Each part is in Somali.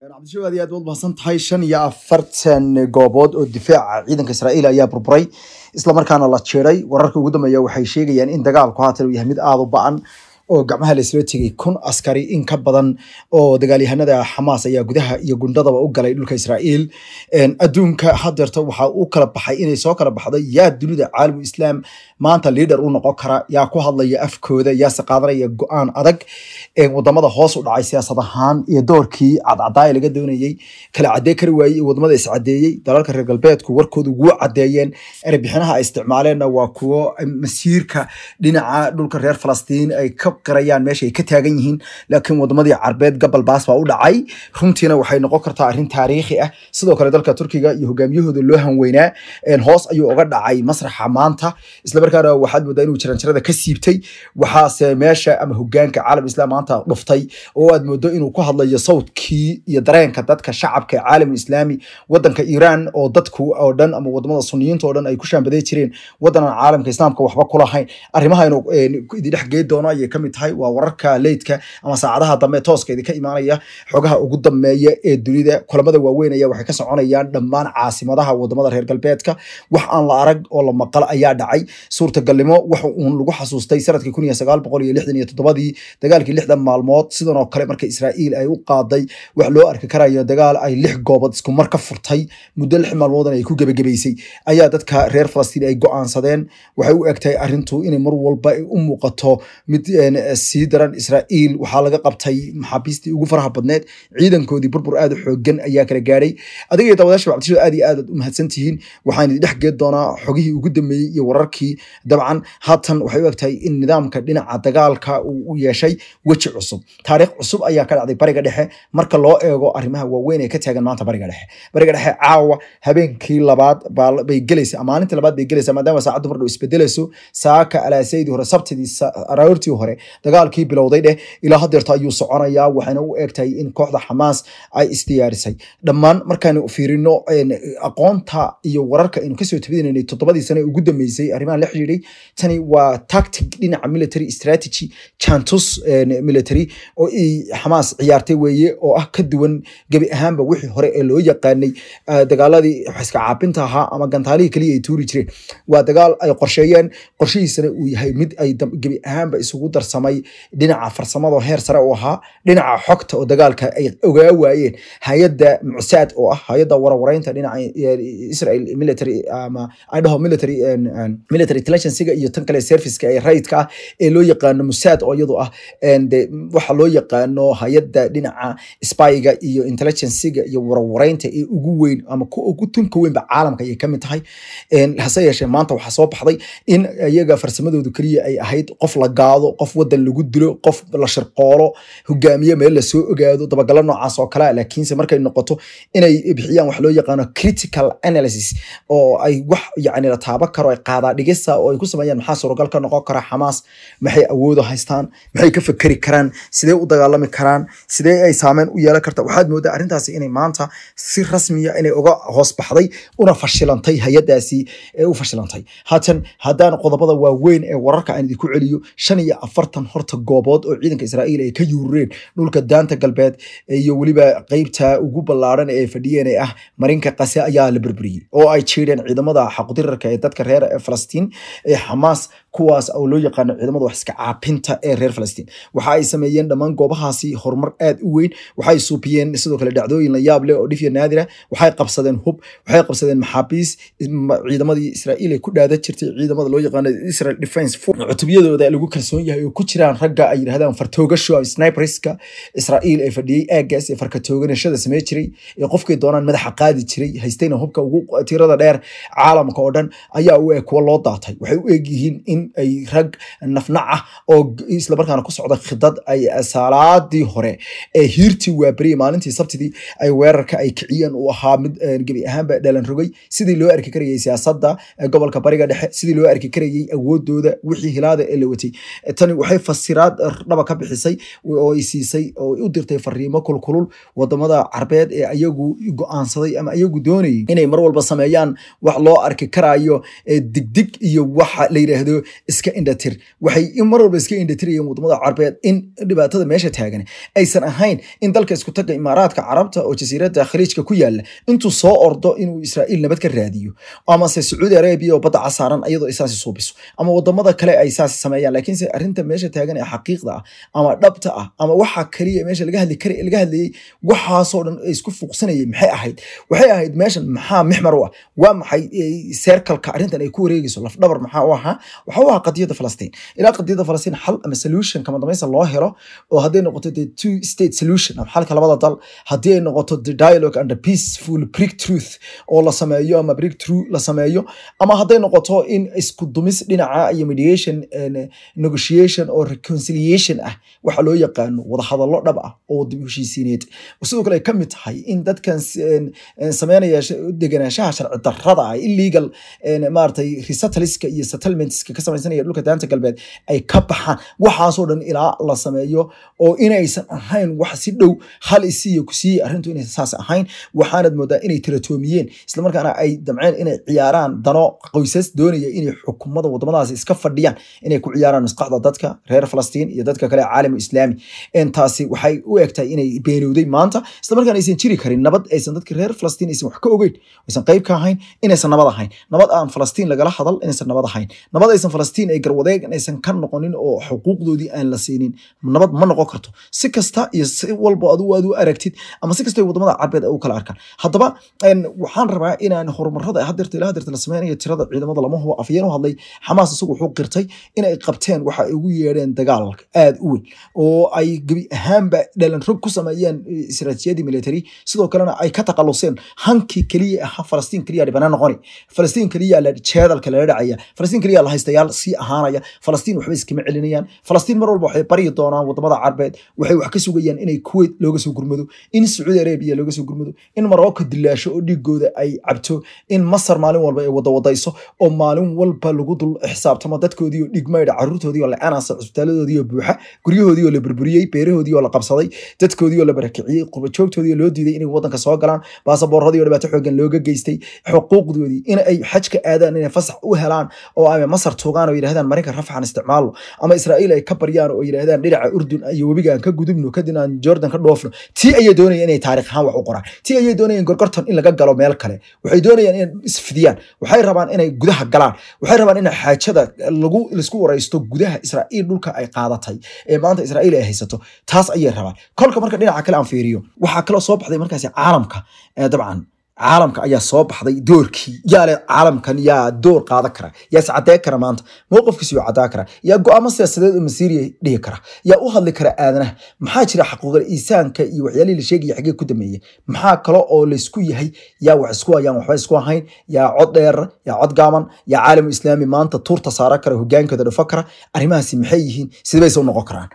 cabdishaw aad iyo aad waad mahadsan tahay shan iyo afartan goobood oo difaaca ah. ciidanka israa'iil ayaa burburay isla markaana la jiray wararka ugu dambeeya waxay sheegayaan in dagaalku haatan uu yahay mid aada u ba-an oo gacmaha laisla tegay kun askari in ka badan oo dagaalyahanada xamaas ayaa gudaha iyo gundadaba u galay dhulka israa'iil adduunka hadeerta waxaa u kala baxay inay soo kala baxdo yaa dunida caalamu islaam maanta liidher u noqon kara yaa ku hadlaya afkooda yaase qaadanaya go-aan adag wadamada hoos u dhacay siyaasad ahaan iyo doorkii cadcadaaya laga doonayey kala cadee kari waayey iyo wadamada iscadeeyey dalalka reer galbeedku warkooda ugu cadeeyeen erebixinaha ay isticmaaleenna waa kuwo masiirka dhinaca dhulka reer falastiin ay ka garayaan meeshaay ka taagan yihiin laakiin wadamadii carbeed gabal baas baa u dhacay runtiina waxay noqon kartaa arrin taariikhi ah sidoo kale dalka turkiga iyo hogaamiyahooda loo hanweynaa hoos ayuu oga dhacay masraxa maanta islamarkaana waxaad moodaa inuu jaranjarada ka siibtay waxaase meesha ama hogaanka caalam islaam maanta dhuftay oo aad moodo inuu ku hadlayo sawdkii iyo dareenka dadka shacabka caalamul islaami wadanka iiraan oo dadku oo dhan ama wadamada suniyiinta oo dhan ay ku shaambaday jireen waddanan caalamka islaamka waxba kulahayn arrimaha inuu idin dhex gey doono ayay kamid kamid tahay waa wararka leydka ama saacadaha dambe tooskeedi ka imaanaya xogaha ugu dambeeya ee dunida kulamada waaweyn ayaa waxay ka soconayaan dhammaan caasimadaha wadamada reer galbeedka wax aan la arag oo la maqal ayaa dhacay suurtagalnimo waxa uun lagu xasuustay sanadkii kun iyo sagaal boqol iyo lixdan iyo toddobadii dagaalkii lixdan maalmood sidan oo kale marka israa'iil ay u qaaday wax loo arki karayo dagaal ay lix goobood isku mar ka furtay muddo lix maalmoodan ay ku gebagebaysay ayaa dadka reer falastiin ay go'aansadeen waxay u egtahay arrintu inay mar walba u muuqato mid eh, Uh, sii daran israa'iil waxaa laga qabtay maxaabiistii ugu faraha badneed ciidankoodii burbur aad u xoogan ayaa kala gaadhay adiga iyo daawadaasha cabdishood aad iyo aadaad u mahadsantihiin waxaan idin dhex geed doonaa xogihii ugu dambeeyey iyo wararkii dabcan haatan waxay u eg in nidaamka dhinaca dagaalka uu u yeeshay weji cusub taariikh cusub ayaa ka dhacday bariga dhexe marka loo eego arrimaha waaweyn ee ka taagan maanta bariga dhexe bariga dhexe caawa habeenkii labaad bay gelaysaa maalintii labaad bay gelaysaa maadaama saacaddu mardhow isbedelayso saaka alaasaydi hore sabtidii aroortii hore dagaalkii bilowday dheh ilaa hadeerta ayuu soconayaa waxayna u eeg in kooxda xamaas ay isdiyaarisay dhammaan markaanu fiirino aqoonta iyo wararka aynu kasoo tabadinanay toddobadii sane ugu dambeysay arrimahan la xidhiidhay tani waa tactic dhinaca military strategy jantus military oo xamaas ciyaartay weeye oo ah ka duwan gebi ahaanba wixii hore ee loo yaqaanay dagaaladii iska caabinta ahaa ama gantaalihii kaliya ay tuuri jireen waa dagaal ay qorsheeyeen qorshihiisana uu yahay mid ay gebi ahaanba isugu darsa farsamay dhinaca farsamado heer sare u ahaa dhinaca xogta oo dagaalka ay ogaa waayeen hay-adda mucsaad oo ah hay-adda warwareynta dhinaca eh, israel military ama idaho military eh, eh, military intelligencyga iyo tan kale serviceka ee rayidka ah ee loo yaqaano musaad oo iyadu ah waxa loo yaqaano hay-adda dhinaca spyga iyo intelligencyga iyo warwareynta ee ugu weyn ama ugu tunka weynba caalamka ayay kamid tahay hase yeeshee maanta waxaa soo baxday in iyaga farsamadoodu keliya ay ahayd qof la gaado qof wadan lagu dilo qof la shirqoolo hogaamiye meel lasoo ogaado dabagalo noocaas oo kalea laakiinse markay noqoto inay bixiyaan wax loo yaqaano critical analysis oo ay wax yani la taaba karo ay qaadaa dhigista oo ay ku sameeyaan maxaa suuragal noqon kara xamaas maxay awoodo haystaan maxay ka fekeri karaan sidee u dagaalami karaan sidee ay saameyn u yeelan karta waxaad moodaa arrintaasi inay maanta si rasmiya ah inay uga hoos baxday una fashilantay hay-adaasi ee u fashilantay haatan haddaan qodobada waaweyn ee wararka aan idinku celiyo shan iyo afar afartan horta goobood oo ciidanka israa'iil ay ka yuurureen dhulka daanta galbeed iyo weliba qeybta ugu ballaaran ee ay fadhiyeen ee ah marinka qase ayaa la berberiyey oo ay jeedheen ciidamada xaqdirarka ee dadka reer falastiin ee xamaas kuwaas oo loo yaqaano ciidamada wax iska caabinta ee reer falastiin waxa ay sameeyeen dhammaan goobahaasi horumar aad u weyn waxay suubiyeen sidoo kale dhacdooyin la yaab leh oo dhifya naadira ah, waxay qabsadeen hub waxay qabsadeen maxaabiis ciidamadii israa'iil ee ku dhaada jirtay ciidamada loo yaqaano israel defense cutubiyadooda lagu kalsoon yahay oo ku jiraan ragga ay yidhahdaan fartoogasho ama snibriska ee fadhiyey aagaas ee farkatooganashada samey jiray ee qofkay doonaan madaxa qaadi jiray haystayna hubka ugu tirada dheer caalamka oo dhan ayaa u eeg kuwa loo daatay waxay u eeg yihiin in ay rag nafnac ah oo islamarkaana ku socda khidad ay saalaadii hore ee hiirtii waaberiyey maalintii sabtidii ay weerarka ay kiciyeen uu ahaa mid eh, gebi ahaanba dhalan rogay sidii loo arki karayay siyaasada eh, gobolka bariga dhexe sidii loo arki karayay awoodooda wixii hilaada ee la watay eh, tani waxay fasiraad er, dhaba ka bixisay oo ay oo u dirtay fariimo kulkulul wadamada carbeed ee ayagu go-aansaday ama ayagu doonayay inay mar walba sameeyaan wax loo arki karaayo digdig iyo waxa la yidhaahdo iska indhatir waxay mar walba iska indhatirayeen wadamada carbeed in dhibaatada meesha taagan aysan ahayn in dalka iskutaga imaaraadka carabta oo jasiirada khaliijka ku yaala intuu soo ordo inuu israa'iil nabad ka raadiyo amase sacuudi arabiya oo badda casaaran iyadoo isaasi suubiso ama wadamada kale ay isaasi sameeyaan laakiinse arrinta meesha meesha taagan ee xaqiiqda ah ama dhabta ah ama waxa kaliya meesha laga hadli kar laga hadlayay waxaasoo dhan isku fuuqsanayay maxay ahayd waxay ahayd meeshan maxaa mixmar u ah waa maxay eh, seerkalka arrintan ay ku wareegayso lafdhabar maxaa u ahaa waxa u ahaa qadiyadda falastiin ilaa qadiyadda falastiin xal ama solution kama dambaysa loo helo oo hadday noqoto the two state solution ama xalka labada dal haddii ay noqoto the dialogue and the peaceful brick truth oo la sameeyo ama brick truth la sameeyo ama hadday noqoto in isku dumis dhinaca iyo mediation eh, negotiation resolution oo reconciliation ah waxaa loo yaqaano wadahadallo dhab ah oo dib u sidoo kale ka mid tahay in dadkan sameynaya deganaanshaha sharci darrada ah illegal maaratay resettleska iyo settlementska ka samaysanaya dhulka daanta galbeed ay ka baxaan waxaasoo dhan ilaa la sameeyo oo inaysan ahayn wax si dhow hal isiiyo kusiiyey arrintu inaysan saas ahayn waxaanad moodaa inay tiratoomiyeen islamarkaana ay damceen inay ciyaaraan dano qoysas doonaya inay xukumada wadamadaasi iska fadhiyaan inay ku ciyaaraan masqaxda dadka muslimiinta reer falastiin iyo dadka kale caalam islaami intaasi waxay u egtahay inay beenowday maanta islamarkaan aysan jiri karin nabad aysan dadka reer falastiin aysan wax ka ogeyn aysan qayb ka ahayn inaysan nabad ahayn nabad aan falastiin lagala hadal inaysan nabad ahayn nabad aysan falastiin ay garwadeeg inaysan ka noqonin oo xuquuqdoodii aan la siinin nabad ma noqon karto si kasta iyo si walba adigu aad u aragtid ama si kasta wadamada carbeed ay u kala arkaan haddaba waxaan rabaa inaan horumarada hadeerta ilaa hadeerta la sameynaya tirada ciidamada lama hubo afyeen u hadlay xamaas isagu wuxuu qirtay inay qabteen waxa ugu yeedheen dagaal aad u weyn oo ay gebi ahaanba dhalan ku sameeyeen eh, istaraatiijiyadii military sidoo kalena ay ka taqaluseen hankii keliya ahaa falastiin keliya dhibana noqoni falastiin keliya jeedalka lala dhacaya falastiin keliya la haystayaal sii ahaanaya falastiin waxba iskama celinayaan falastiin mar walba waxay bari doonaan wadamada carbeed waxay wax ka sugayaan inay kuwait looga soo gurmado in sacuudi arabiya looga soo gurmado in marocco dilaasho oo dhiigooda ay cabto in masar maalin walba ay wadawadayso oo maalin walba lagu dul xisaabtamo dadkoodii oo dhigmaydha caruurtoodii oo lacanas hoose oo buuxa guryahoodii oo la burburiyey beerahoodii oo la qabsaday dadkoodii oo la barakiciyey qurbajoogtoodii oo loo diiday inay wadanka soo galaan baasaboorradii oo dhibaato xoogan looga geystay xuquuqdoodii in xajka aadaan inay fasax u helaan oo ama masar tuugaan oo yidhahdaan maraykan rafaxan isticmaalno ama israa'iil ay ka baryaan oo yidhahdaan dhinaca urdun iyo webiga aan ka gudubno kadibna aan jordan ka dhoofno tii ayay doonayeen inay taariikh ahaan wax u qoraan tii ayay doonayeen gorgorton in laga galo meel kale waxay doonayaan inay isfidiyaan waxay rabaan inay gudaha galaan waxay rabaan in xaajada lagu laisku waraysto gudaha israa'iil tirsadii dhulka ay qaadatay ee maanta israa'iil ay haysato taas ayay rabaan kolka marka dhinaca kale aan fiiriyo waxaa kaloo soo baxday markaas caalamka dabcan caalamka ayaa soo baxday doorkii yaale caalamkan yaa door qaadan kara yaa iscadeyn kara maanta mowqifkiis uu cadaan kara yaa go-aamo siyaasadeed oo masiiriya dhihi kara yaa u hadli kara aadanaha maxaa jira xaquuqal iisaanka iyo waxyaalihii la sheegaya xaggee ku dambeeye maxaa kale oo laysku yahay yaa wax isku hayaan waxba isku ahayn yaa cod dheer yaa cod gaaman yaa caalamu islaami maanta tuurta saaran kara hogaankooda dhufan kara arrimahaasi maxay yihiin sidbay soo noqon karaan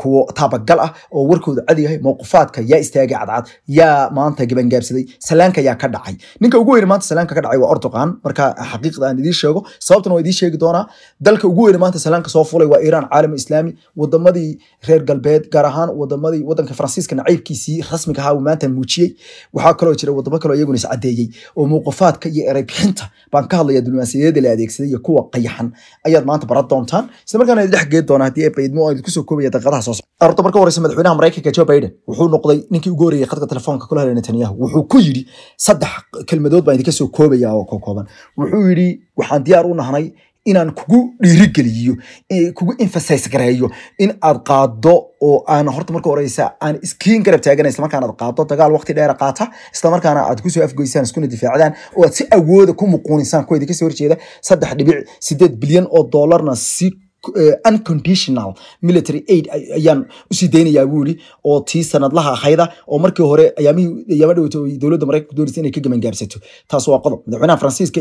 kuwo taabagal ah oo warkooda cad yahay mowqifaadka yaa istaagay cadcad yaa maanta gebangaabsaday salaanka yaa ka dhacay ninka ugu weyne maanta salaanka ka dhacay waa ordoqan marka xaqiiqda aan idiin sheego sababtana waa idiin sheegi doonaa dalka ugu weyne maanta salaanka soo fulay waa iiraan caalam islaami wadamadii reer galbeed gaar ahaan wadamadii wadanka faransiiska naciibkiisii rasmiga ahaa uu maanta muujiyey waxaa kaloo jira wadamo kaloo iyaguna is caddeeyey oo muuqafaadka iyo eray baan ka hadlaya diblomaasiyada la adeegsaday iyo kuwa qayaxan ayaad maanta baran doontaan isla markaana dhex geed doonaa haddii ebaidmo kusoo koobaya daqadaha soo socda arto marka horeysa madaxweynaha maraykanka joe biden wuxuu noqday ninkii ugu horreeyay khadka telefoonka kula helay netanyahu wuxuu ku yidhi saddex kelmadood baan idinka soo koobaya oo kookooban wuxuu yidhi waxaan diyaar u nahnay inaan kugu dhiirigeliyo kugu emphasize gareeyo in aad qaado oo aan horta marka horeysa aan iskiin garab taagana islamarkaana aad qaado dagaal waqti dheer qaata islamarkaana aad kusoo afgoysaan iskuna difaacdaan oo aad si awooda ku muquunisaan kuwa idinka soo horjeeda saddex dhibic sideed bilyan oo doolarna si Eh, unconditional military aid ayaan usii daynayaa buu yiri oo tii sanadlaha ahayda oo markii hore ayaamaha dowladda maraykanku doonaysa inay ka gamangaabsato taas waa qodob madaxweynaha faransiiska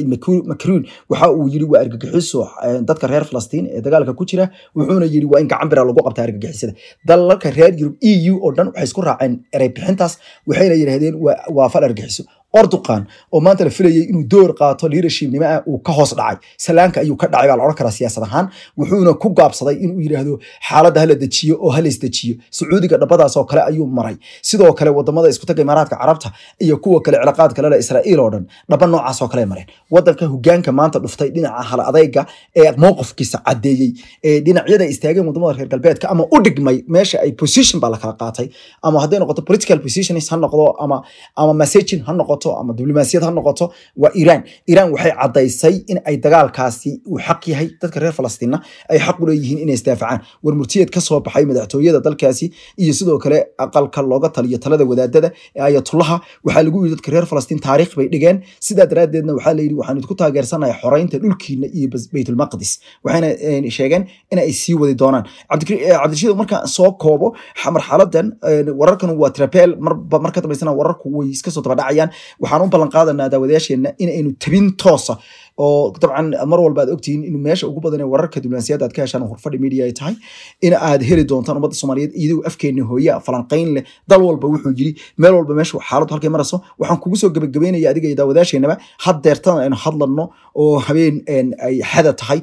macron waxa uu yiri waa argagixiso eh, dadka reer falastiin ee dagaalka ku jira wuxuuna yiri waa in gacan bira lagu qabtaa argagixisada dalalka reer yurub e u oo dhan waxay isku raaceen ereybixintaas waxayna yidhaahdeen waa fal argagixiso orduqan oo maanta la filayay inuu door qaato leadershipnimo ah uu ka hoos dhacay salaanka ayuu ka dhacay baa la odhan karaa siyaasad ahaan wuxuuna ku gaabsaday inuu yidhaahdo xaaladda hala dejiyo oo hala isdejiyo sacuudiga dhabbadaas kale ayuu maray sidoo kale wadamada iskutaga imaaraadka carabta iyo kuwa kale cilaaqaad kale israa'iil oo dhan dhaba noocaas kale mareen wadanka hogaanka maanta dhuftay dhinaca hal adayga ee mowqifkiisa caddeeyey ee dhinacyada istaageen wadamada reer galbeedka ama u dhigmay meesha ay position baa la kala qaatay ama hadday noqoto political positionis ha noqdo ama ama messaging ha noqoto noqoto ama diblomaasiyad ha noqoto waa iiraan iiraan waxay caddaysay in ay dagaalkaasi uu xaq yahay dadka reer falastiinna ay xaq u leeyihiin inay isdaafacaan war murtiyeed baxay madaxtooyada dalkaasi iyo sidoo kale aqalka looga taliyo talada wadaadada ee ayatullaha waxaa lagu yidhi dadka reer falastiin taariikh bay dhigeen sidaa daraaddeedna waxaa la waxaan idinku taageersanahay xoraynta dhulkiina iyo baytulmaqdis waxayna sheegeen in ay sii wadi doonaan cabdishido markaan soo koobo marxaladan wararkan waa trapel marka dambaysana wararku way iska dabadhacayaan waxaan u ballan qaadanaa daawadayaasheena in aynu tabin toosa oo dabcan mar walba aad ogtihiin in meesha ugu badan ee wararka diblomaasiyadda aad ka heshaan horfadhi media ay tahay in aad heli doontaan ummadda soomaaliyeed iyadoo afkeenna hooya falanqayn leh dal walba wuxuu yiri meel walba meeshu xaaladdu halkay marayso waxaan kugu soo gabagabeynaya adiga iyo daawadaasheenaba haddeertan aynu hadlanno oo habeen ay xada tahay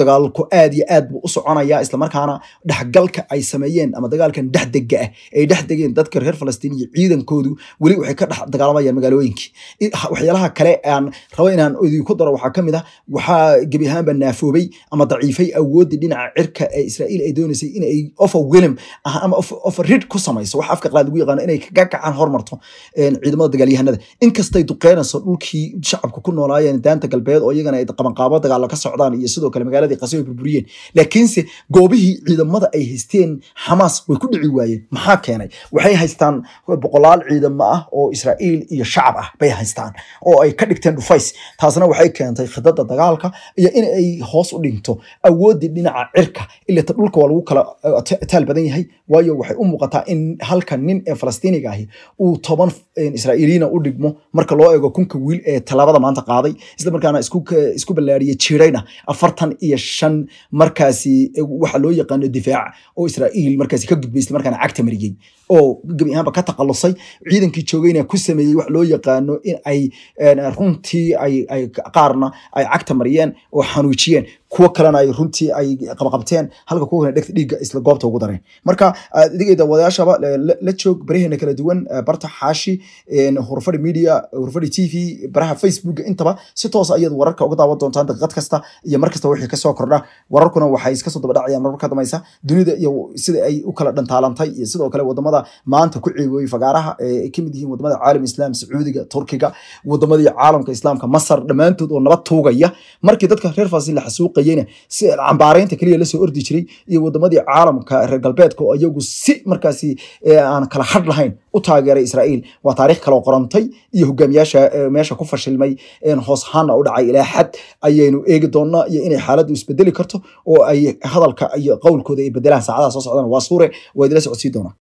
dagaalku aad iyo aad buu u soconaya islamarkaana dhexgalka ay sameeyeen ama dagaalkan dhexdega ah ay dhex dadka reer falastiin iyo ciidankoodu weli waxay ka dhex dagaalamayaan magaalooyinkii waxyaalaha kale aan rabo inaan idinku daro waxaa kamid ah waxaa gebi ahaanba naafoobay ama daciifay awoodii dhinaca cirka ee israiil ay doonaysay inay offer willim ah ama offer rid ku samayso wax afka qalaad ugu yaqaano inay kagakacaan hormarto ciidamada dagaalyahanada inkastay duqeynayso dhulkii shacabku ku noolaayeen daanta galbeed oo iyagana ay qabanqaabo dagaalo ka socdaan iyo sidoo kale magaaladii qasoo burburiyeen laakiinse goobihii ciidamada ay haysteen xamaas way ku dhici waayeen maxaa keenay waxay haystaan boqolaal ciidamo ah oo israiil iyo shacab ah bay haystaan oo ay ka dhigteen dhufays taasna waxay keentay khidada dagaalka iyo in ay hoos u dhinto awoodii dhinaca cirka ilata dhulka waa lagu kala uh, taal badan yahay waayo waxay u muuqataa in halka nin ee falastiiniga ahi uu toban israa'iiliyiina u dhigmo marka loo eego kunka wiil ee tallaabada maanta qaaday isla markaana isku ballaariyey jirayna afartan iyo shan markaasi waxa loo yaqaano difaac oo israa'iil markaasi ka gudbay isla markaana cagta mariyey oo gebi ahaanba ka takhalusay ciidankii joogayna ku sameeyey wax loo yaqaano in ay runtii ay qaarna ay cagta mariyeen oo xanuujiyeen kuwo kalena runtii ay qabaqabteen halka kuwa kale dhegta dhiigga isla goobta ugu dareen marka adigeyda ah, wadayaashaba la joog baraheena kala duwan ah, barta xaashi hurfadi media hurfadi t v baraha facebooka intaba si toos ayaad ah wararka uga daawan doontaan daqiiqad kasta iyo markasta wixii kasoo kordha wararkuna waxay iskasoo daba dhacayaan marmar dambaysa dunida iyo sida ay u kala dhantaalantay iyo sidoo kale wadamada maanta ku ceebooyey fagaaraha ay kamid yihiin wadamada caalam islaam sacuudiga turkiga wadamadii caalamka islaamka masar dhammaantood oo nabad tuugaya markii dadka reer faasil la xasuuq suuqayena si cambaaraynta keliya lasoo ordi jiray iyo wadamadii caalamka reer galbeedka oo iyagu si markaasi eh, aan kala hadh lahayn u taageeray israa'iil waa taarikh kaloo qorantay iyo hogaamiyaasha eh, meesha ku fashilmay hoos ahaana u dhacay ilaa xad ayaynu eegi doonaa iyo inay xaaladdu isbedeli karto oo ay hadalka iyo qowlkooda ay bedelaan saacadaha soo socdaan waa suure waa idila socodsii doonaa